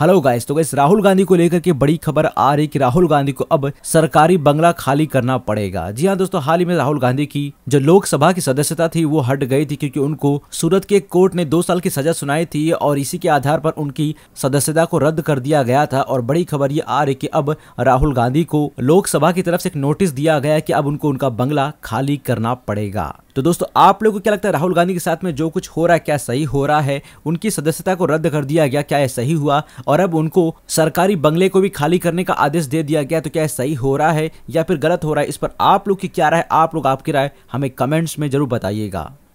hello guys तो guys Rahul Gandhi को लेकर के बड़ी खबर आ रही कि राहुल गांधी को अब सरकारी बंगला खाली करना पड़ेगा जी हाँ दोस्तों हाल ही में राहुल गांधी की जो लोकसभा की सदस्यता थी वो हट गई थी क्योंकि उनको सूरत के कोर्ट ने दो साल की सजा सुनाई थी और इसी के आधार पर उनकी सदस्यता को रद्द कर दिया गया था और बड़ी खबर ये आ रही की अब राहुल गांधी को लोकसभा की तरफ से एक नोटिस दिया गया की अब उनको उनका बंगला खाली करना पड़ेगा तो दोस्तों आप लोगों को क्या लगता है राहुल गांधी के साथ में जो कुछ हो रहा है क्या सही हो रहा है उनकी सदस्यता को रद्द कर दिया गया क्या यह सही हुआ और अब उनको सरकारी बंगले को भी खाली करने का आदेश दे दिया गया तो क्या सही हो रहा है या फिर गलत हो रहा है इस पर आप लोग की क्या राय आप लोग आपकी राय हमें कमेंट्स में जरूर बताइएगा